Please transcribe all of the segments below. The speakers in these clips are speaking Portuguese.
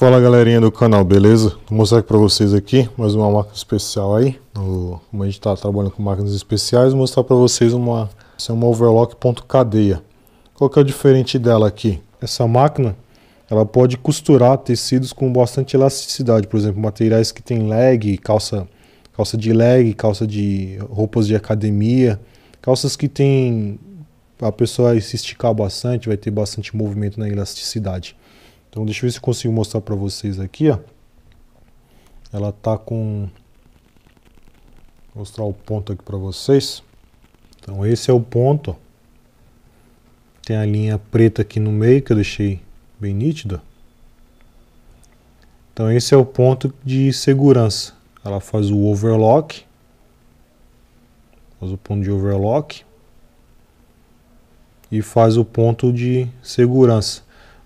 Fala galerinha do canal, beleza? Vou mostrar aqui pra vocês aqui mais uma máquina especial aí no, Como a gente tá trabalhando com máquinas especiais Vou mostrar pra vocês uma, essa é uma overlock ponto cadeia Qual que é o diferente dela aqui? Essa máquina, ela pode costurar tecidos com bastante elasticidade Por exemplo, materiais que tem leg, calça, calça de leg, calça de roupas de academia Calças que tem... a pessoa se esticar bastante, vai ter bastante movimento na elasticidade então deixa eu ver se eu consigo mostrar para vocês aqui, ó. Ela tá com Vou mostrar o ponto aqui para vocês. Então esse é o ponto. Tem a linha preta aqui no meio que eu deixei bem nítida. Então esse é o ponto de segurança. Ela faz o overlock. Faz o ponto de overlock. E faz o ponto de segurança.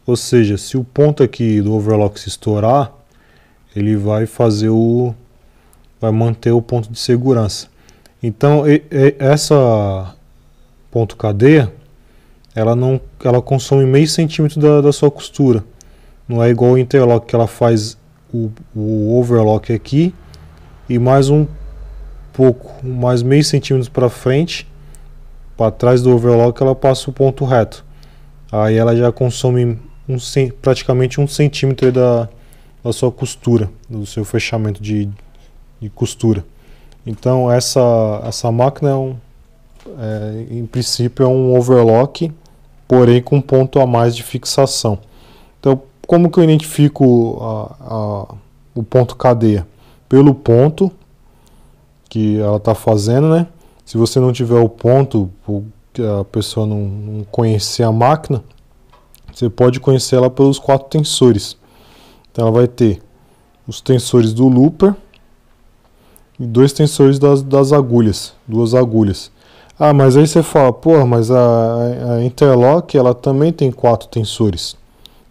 Ou seja, se o ponto aqui do overlock se estourar, ele vai fazer o vai manter o ponto de segurança. Então, e, e, essa ponto cadeia, ela não ela consome meio centímetro da, da sua costura. Não é igual o interlock que ela faz o, o overlock aqui e mais um pouco, mais meio centímetro para frente, para trás do overlock ela passa o ponto reto. Aí ela já consome um, praticamente um centímetro da, da sua costura, do seu fechamento de, de costura. Então essa, essa máquina é, um, é, em princípio é um overlock, porém com um ponto a mais de fixação. Então como que eu identifico a, a, o ponto cadeia? Pelo ponto que ela está fazendo, né? Se você não tiver o ponto, a pessoa não, não conhecer a máquina, você pode conhecer ela pelos quatro tensores. Então ela vai ter os tensores do looper e dois tensores das, das agulhas, duas agulhas. Ah, mas aí você fala, pô, mas a, a interlock ela também tem quatro tensores.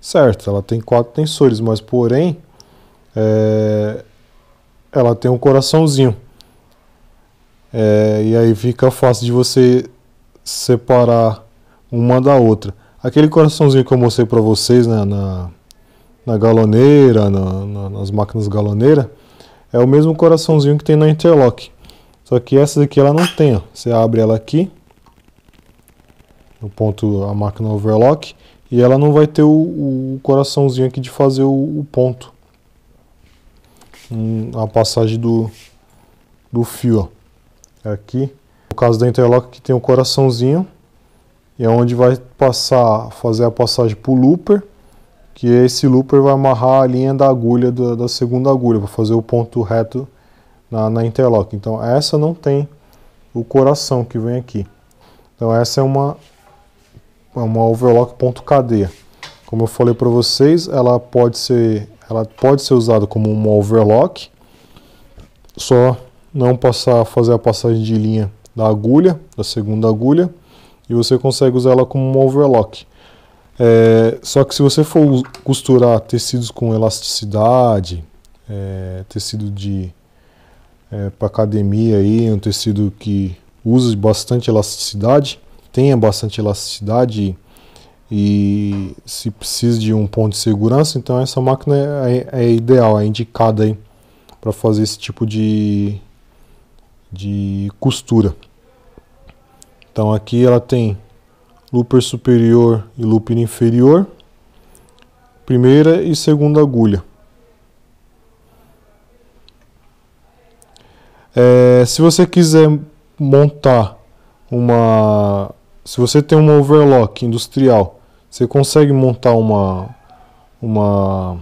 Certo, ela tem quatro tensores, mas porém é, ela tem um coraçãozinho. É, e aí fica fácil de você separar uma da outra. Aquele coraçãozinho que eu mostrei para vocês né, na, na galoneira, na, na, nas máquinas galoneira, é o mesmo coraçãozinho que tem na interlock. Só que essa daqui ela não tem. Ó. Você abre ela aqui, no ponto a máquina overlock, e ela não vai ter o, o coraçãozinho aqui de fazer o, o ponto. Hum, a passagem do, do fio. Ó. É aqui. No caso da interlock que tem o um coraçãozinho, e é onde vai passar, fazer a passagem para o looper, que esse looper vai amarrar a linha da agulha da, da segunda agulha, para fazer o ponto reto na, na interlock. Então essa não tem o coração que vem aqui. Então essa é uma, é uma overlock ponto cadeia. Como eu falei para vocês, ela pode ser ela pode ser usada como uma overlock, só não passar fazer a passagem de linha da agulha, da segunda agulha, e você consegue usar ela como um overlock. É, só que se você for costurar tecidos com elasticidade, é, tecido de é, para academia aí, um tecido que usa bastante elasticidade, tenha bastante elasticidade e se precisa de um ponto de segurança, então essa máquina é, é, é ideal, é indicada aí para fazer esse tipo de, de costura. Então aqui ela tem looper superior e looper inferior, primeira e segunda agulha. É, se você quiser montar uma. Se você tem uma overlock industrial, você consegue montar uma. Uma,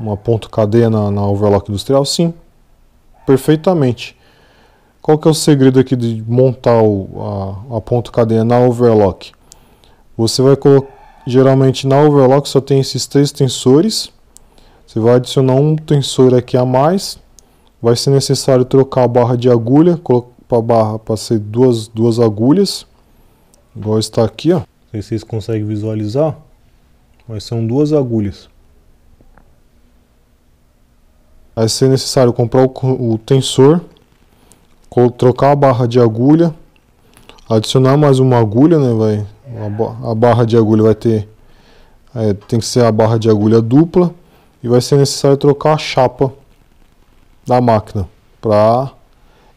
uma ponto cadeia na, na overlock industrial? Sim, perfeitamente. Qual que é o segredo aqui de montar o, a, a ponto cadeia na overlock? Você vai colocar, geralmente na overlock só tem esses três tensores. Você vai adicionar um tensor aqui a mais. Vai ser necessário trocar a barra de agulha para a barra para ser duas, duas agulhas. Igual está aqui, ó. Não sei se vocês conseguem visualizar. Mas são duas agulhas. Vai ser necessário comprar o, o tensor trocar a barra de agulha, adicionar mais uma agulha, né, vai, a, barra de agulha vai ter, é, tem que ser a barra de agulha dupla e vai ser necessário trocar a chapa da máquina para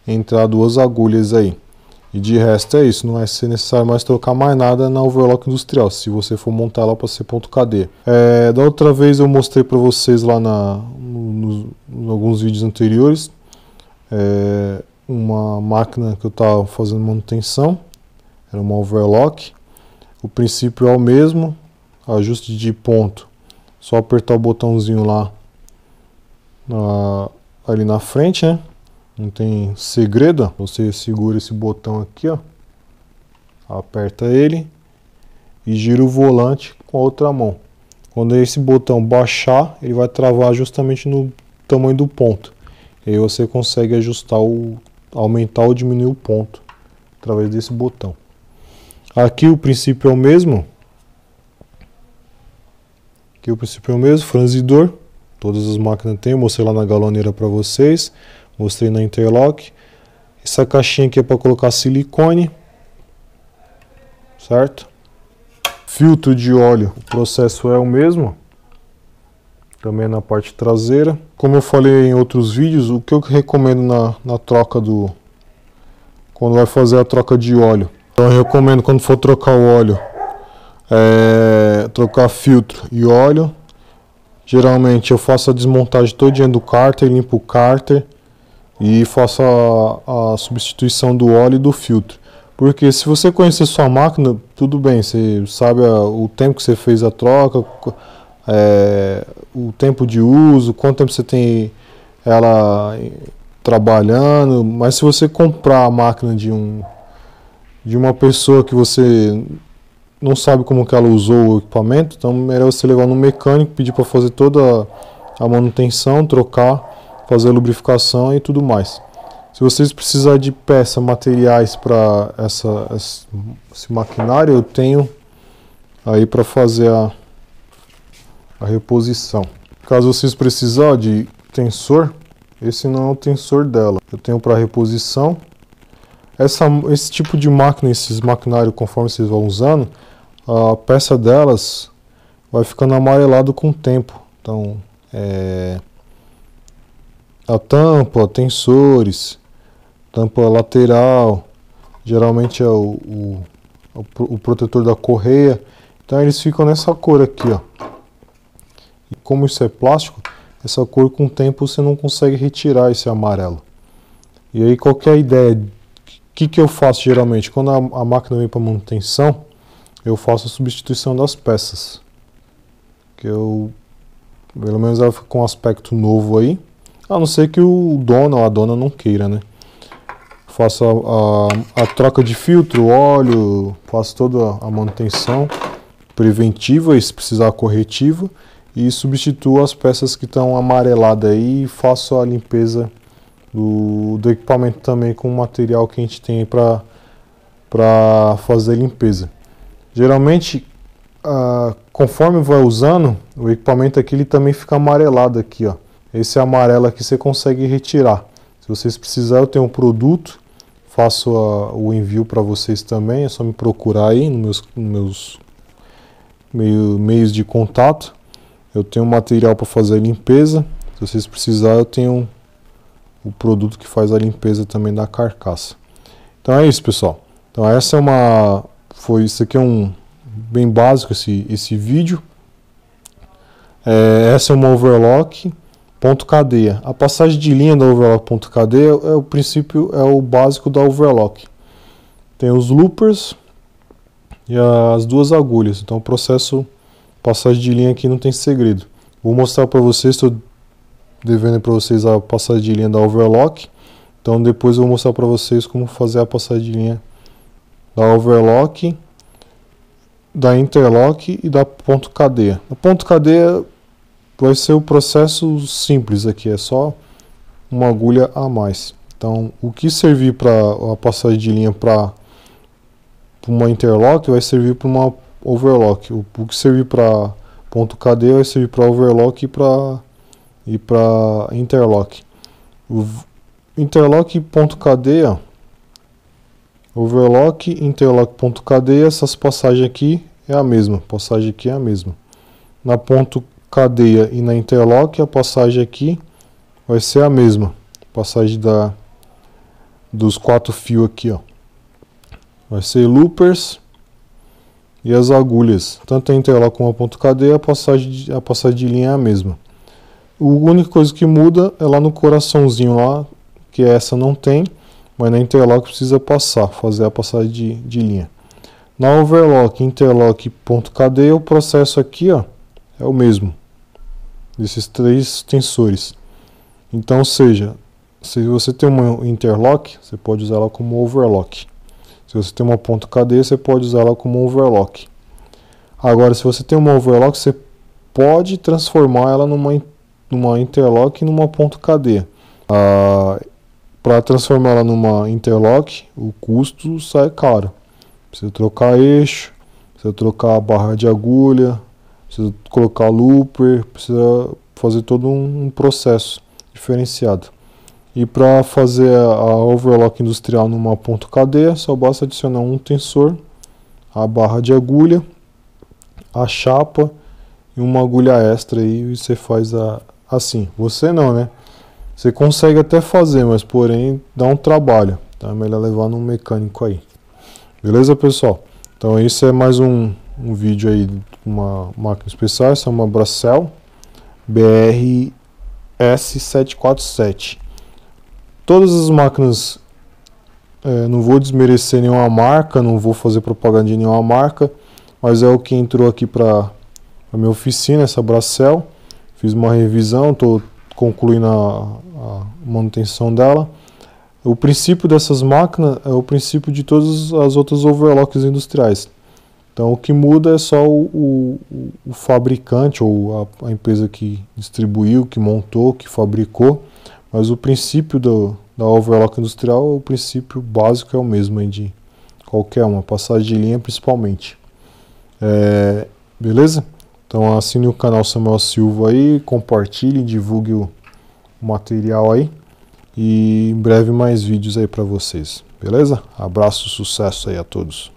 entrar duas agulhas aí. E de resto é isso, não vai ser necessário mais trocar mais nada na overlock industrial, se você for montar lá para ser ponto KD. É, da outra vez eu mostrei para vocês lá na, nos, nos, alguns vídeos anteriores, é, uma máquina que eu estava fazendo manutenção, era uma overlock. O princípio é o mesmo, ajuste de ponto. Só apertar o botãozinho lá na, ali na frente, né? Não tem segredo. Você segura esse botão aqui, ó. Aperta ele e gira o volante com a outra mão. Quando esse botão baixar, ele vai travar justamente no tamanho do ponto. E aí você consegue ajustar o aumentar ou diminuir o ponto através desse botão. Aqui o princípio é o mesmo. Aqui o princípio é o mesmo, franzidor. Todas as máquinas têm, mostrei lá na galoneira para vocês, mostrei na interlock. Essa caixinha aqui é para colocar silicone, certo? Filtro de óleo, o processo é o mesmo também na parte traseira. Como eu falei em outros vídeos, o que eu recomendo na, na troca do... Quando vai fazer a troca de óleo. Então eu recomendo quando for trocar o óleo, é, trocar filtro e óleo. Geralmente eu faço a desmontagem toda do cárter, limpo o cárter e faço a, a substituição do óleo e do filtro. Porque se você conhecer sua máquina, tudo bem, você sabe a, ah, o tempo que você fez a troca, é, o tempo de uso, quanto tempo você tem ela trabalhando, mas se você comprar a máquina de um de uma pessoa que você não sabe como que ela usou o equipamento, então é melhor você levar no mecânico, pedir para fazer toda a manutenção, trocar, fazer a lubrificação e tudo mais. Se vocês precisarem de peça, materiais para essa esse maquinário, eu tenho aí para fazer a a reposição. Caso vocês precisar de tensor, esse não é o tensor dela. Eu tenho para reposição. Essa, esse tipo de máquina, esses maquinários, conforme vocês vão usando, a peça delas vai ficando amarelado com o tempo. Então, é, a tampa, tensores, tampa lateral, geralmente é o, o, o protetor da correia. Então eles ficam nessa cor aqui, ó. E como isso é plástico, essa cor com o tempo você não consegue retirar esse amarelo. E aí qualquer é ideia, o que, que eu faço geralmente? Quando a, a máquina vem para manutenção, eu faço a substituição das peças. Que eu, pelo menos ela fica com um aspecto novo aí. A não ser que o dono ou a dona não queira, né? Faço a, a, a troca de filtro, óleo, faço toda a manutenção preventiva e se precisar corretiva e substituo as peças que estão amareladas aí e faço a limpeza do, do equipamento também com o material que a gente tem para fazer limpeza. Geralmente, ah, conforme vai usando, o equipamento aqui ele também fica amarelado aqui, ó. Esse amarelo aqui você consegue retirar. Se vocês precisarem, eu tenho um produto, faço a, o envio para vocês também, é só me procurar aí nos meus, nos meus meio, meios de contato eu tenho material para fazer a limpeza. Se vocês precisarem, eu tenho o produto que faz a limpeza também da carcaça. Então é isso, pessoal. Então essa é uma foi isso aqui é um bem básico esse esse vídeo. É, essa é uma overlock ponto cadeia. A passagem de linha da overlock ponto cadeia é o princípio é o básico da overlock. Tem os loopers e as duas agulhas. Então o processo Passagem de linha aqui não tem segredo. Vou mostrar para vocês, estou devendo para vocês a passagem de linha da overlock. Então depois eu vou mostrar para vocês como fazer a passagem de linha da overlock, da interlock e da ponto cadeia. A ponto cadeia vai ser o um processo simples aqui, é só uma agulha a mais. Então o que servir para a passagem de linha para uma interlock vai servir para uma overlock. O, o que para ponto .kd vai servir para overlock e para e para interlock. O interlock ponto cadeia, overlock interlock ponto cadeia, essas passagens aqui é a mesma, passagem aqui é a mesma. Na ponto cadeia e na interlock a passagem aqui vai ser a mesma, passagem da dos quatro fios aqui, ó. Vai ser loopers e as agulhas. Tanto a interlock como a ponto cadeia, a passagem, de, a passagem de linha é a mesma. A única coisa que muda é lá no coraçãozinho lá, que essa não tem, mas na interlock precisa passar, fazer a passagem de, de linha. Na overlock, interlock, ponto cadeia, o processo aqui ó, é o mesmo. Desses três tensores. Então, seja, se você tem uma interlock, você pode usar ela como overlock. Se você tem uma ponta KD você pode usá-la como overlock. Agora, se você tem uma overlock, você pode transformar ela numa, numa interlock e numa ponto KD. Ah, Para transformá-la numa interlock, o custo sai caro. Precisa trocar eixo, precisa trocar a barra de agulha, precisa colocar looper, precisa fazer todo um processo diferenciado. E para fazer a overlock industrial numa ponto cadeia, só basta adicionar um tensor, a barra de agulha, a chapa e uma agulha extra aí, e você faz a, assim. Você não, né? Você consegue até fazer, mas porém dá um trabalho. Então é melhor levar num mecânico aí. Beleza, pessoal? Então isso é mais um, um vídeo aí de uma máquina especial. Essa é uma Bracel BRS747 todas as máquinas, é, não vou desmerecer nenhuma marca, não vou fazer propaganda de nenhuma marca, mas é o que entrou aqui para a minha oficina, essa Bracel. Fiz uma revisão, estou concluindo a, a manutenção dela. O princípio dessas máquinas é o princípio de todas as outras overlocks industriais. Então o que muda é só o, o, o fabricante ou a, a, empresa que distribuiu, que montou, que fabricou mas o princípio do, da overlock industrial, o princípio básico é o mesmo de qualquer uma, passagem de linha principalmente. É, beleza? Então assine o canal Samuel Silva aí, compartilhe, divulgue o material aí e em breve mais vídeos aí para vocês, beleza? Abraço, sucesso aí a todos.